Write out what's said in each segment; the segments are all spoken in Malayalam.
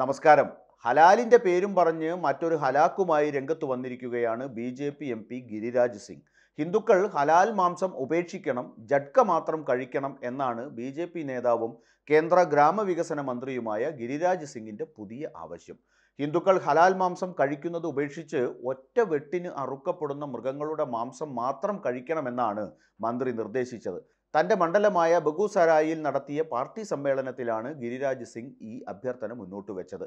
നമസ്കാരം ഹലാലിൻ്റെ പേരും പറഞ്ഞ് മറ്റൊരു ഹലാക്കുമായി രംഗത്ത് വന്നിരിക്കുകയാണ് B J P M P Giriraj Singh ഹിന്ദുക്കൾ ഹലാൽ മാംസം ഉപേക്ഷിക്കണം ജഡ്ക മാത്രം കഴിക്കണം എന്നാണ് ബി ജെ പി നേതാവും കേന്ദ്ര ഗ്രാമവികസന മന്ത്രിയുമായ ഗിരിരാജ് സിംഗിൻ്റെ പുതിയ ആവശ്യം ഹിന്ദുക്കൾ ഹലാൽ മാംസം കഴിക്കുന്നത് ഉപേക്ഷിച്ച് ഒറ്റ വെട്ടിന് അറുക്കപ്പെടുന്ന മൃഗങ്ങളുടെ മാംസം മാത്രം കഴിക്കണമെന്നാണ് മന്ത്രി നിർദ്ദേശിച്ചത് തൻ്റെ മണ്ഡലമായ ബഗുസരായിൽ നടത്തിയ പാർട്ടി സമ്മേളനത്തിലാണ് ഗിരിരാജ് സിംഗ് ഈ അഭ്യർത്ഥന മുന്നോട്ട് വെച്ചത്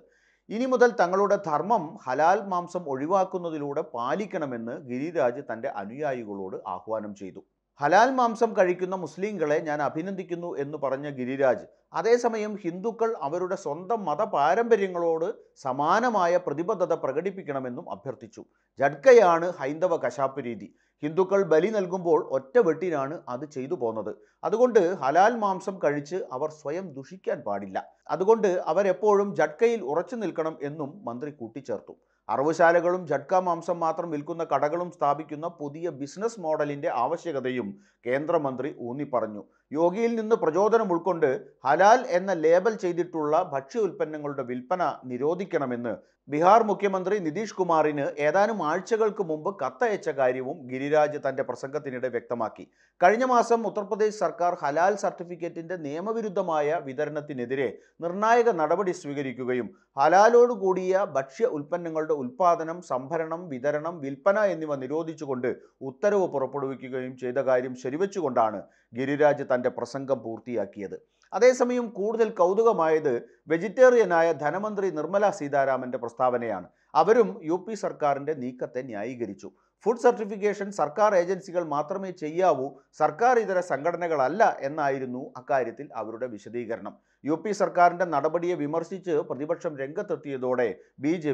ഇനി മുതൽ തങ്ങളുടെ ധർമ്മം ഹലാൽ മാംസം ഒഴിവാക്കുന്നതിലൂടെ പാലിക്കണമെന്ന് ഗിരിരാജ് തൻ്റെ അനുയായികളോട് ആഹ്വാനം ചെയ്തു ഹലാൽ മാംസം കഴിക്കുന്ന മുസ്ലിങ്ങളെ ഞാൻ അഭിനന്ദിക്കുന്നു എന്ന് പറഞ്ഞ ഗിരിരാജ് അതേസമയം ഹിന്ദുക്കൾ അവരുടെ സ്വന്തം മതപാരമ്പര്യങ്ങളോട് സമാനമായ പ്രതിബദ്ധത പ്രകടിപ്പിക്കണമെന്നും അഭ്യർത്ഥിച്ചു ജഡ്കയാണ് ഹൈന്ദവ കശാപ്പ് രീതി ഹിന്ദുക്കൾ ബലി നൽകുമ്പോൾ ഒറ്റ വെട്ടിനാണ് അത് ചെയ്തു പോന്നത് അതുകൊണ്ട് ഹലാൽ മാംസം കഴിച്ച് അവർ സ്വയം ദുഷിക്കാൻ പാടില്ല അതുകൊണ്ട് അവരെപ്പോഴും ജഡ്കയിൽ ഉറച്ചു നിൽക്കണം എന്നും മന്ത്രി കൂട്ടിച്ചേർത്തു അറവുശാലകളും ജഡ്ക മാംസം മാത്രം വിൽക്കുന്ന കടകളും സ്ഥാപിക്കുന്ന പുതിയ ബിസിനസ് മോഡലിന്റെ ആവശ്യകതയും കേന്ദ്രമന്ത്രി ഊന്നിപ്പറഞ്ഞു യോഗിയിൽ നിന്ന് പ്രചോദനം ഉൾക്കൊണ്ട് ഹലാൽ എന്ന ലേബൽ ചെയ്തിട്ടുള്ള ഭക്ഷ്യ ഉൽപ്പന്നങ്ങളുടെ വിൽപ്പന നിരോധിക്കണമെന്ന് ബീഹാർ മുഖ്യമന്ത്രി നിതീഷ് കുമാറിന് ഏതാനും ആഴ്ചകൾക്ക് മുമ്പ് കത്തയച്ച കാര്യവും ഗിരിരാജ് തന്റെ പ്രസംഗത്തിനിടെ വ്യക്തമാക്കി കഴിഞ്ഞ മാസം ഉത്തർപ്രദേശ് സർക്കാർ ഹലാൽ സർട്ടിഫിക്കറ്റിന്റെ നിയമവിരുദ്ധമായ വിതരണത്തിനെതിരെ നിർണായക നടപടി സ്വീകരിക്കുകയും ഹലാലോടുകൂടിയ ഭക്ഷ്യ ഉൽപ്പന്നങ്ങളുടെ ഉൽപ്പാദനം സംഭരണം വിതരണം വിൽപ്പന എന്നിവ നിരോധിച്ചുകൊണ്ട് ഉത്തരവ് പുറപ്പെടുവിക്കുകയും ചെയ്ത കാര്യം ശരിവെച്ചുകൊണ്ടാണ് ഗിരിരാജ് തന്റെ തൻ്റെ പ്രസംഗം പൂർത്തിയാക്കിയത് അതേസമയം കൂടുതൽ കൗതുകമായത് വെജിറ്റേറിയനായ ധനമന്ത്രി നിർമ്മല സീതാരാമൻ്റെ പ്രസ്താവനയാണ് അവരും യു പി സർക്കാരിൻ്റെ നീക്കത്തെ ന്യായീകരിച്ചു ഫുഡ് സർട്ടിഫിക്കേഷൻ സർക്കാർ ഏജൻസികൾ മാത്രമേ ചെയ്യാവൂ സർക്കാർ ഇതര സംഘടനകളല്ല എന്നായിരുന്നു അക്കാര്യത്തിൽ അവരുടെ വിശദീകരണം യു പി സർക്കാരിൻ്റെ നടപടിയെ വിമർശിച്ച് പ്രതിപക്ഷം രംഗത്തെത്തിയതോടെ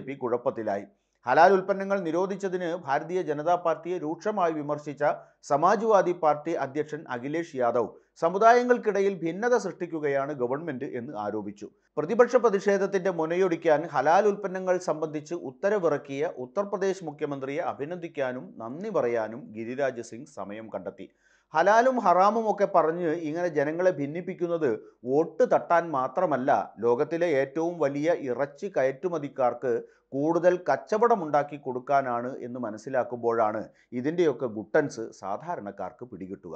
ബി കുഴപ്പത്തിലായി ഹലാൽ ഉൽപ്പന്നങ്ങൾ നിരോധിച്ചതിന് ഭാരതീയ ജനതാ പാർട്ടിയെ രൂക്ഷമായി വിമർശിച്ച സമാജ്വാദി പാർട്ടി അധ്യക്ഷൻ അഖിലേഷ് യാദവ് സമുദായങ്ങൾക്കിടയിൽ ഭിന്നത സൃഷ്ടിക്കുകയാണ് ഗവൺമെന്റ് എന്ന് ആരോപിച്ചു പ്രതിപക്ഷ പ്രതിഷേധത്തിന്റെ മുനയൊടിക്കാൻ ഹലാൽ ഉൽപ്പന്നങ്ങൾ സംബന്ധിച്ച് ഉത്തരവിറക്കിയ ഉത്തർപ്രദേശ് മുഖ്യമന്ത്രിയെ അഭിനന്ദിക്കാനും നന്ദി പറയാനും ഗിരിരാജ് സിംഗ് സമയം കണ്ടെത്തി ഹലാലും ഹറാമും ഒക്കെ പറഞ്ഞ് ഇങ്ങനെ ജനങ്ങളെ ഭിന്നിപ്പിക്കുന്നത് വോട്ട് തട്ടാൻ മാത്രമല്ല ലോകത്തിലെ ഏറ്റവും വലിയ ഇറച്ചി കയറ്റുമതിക്കാർക്ക് കൂടുതൽ കച്ചവടമുണ്ടാക്കി കൊടുക്കാനാണ് എന്ന് മനസ്സിലാക്കുമ്പോഴാണ് ഇതിൻ്റെയൊക്കെ ഗുട്ടൻസ് സാധാരണക്കാർക്ക് പിടികിട്ടുക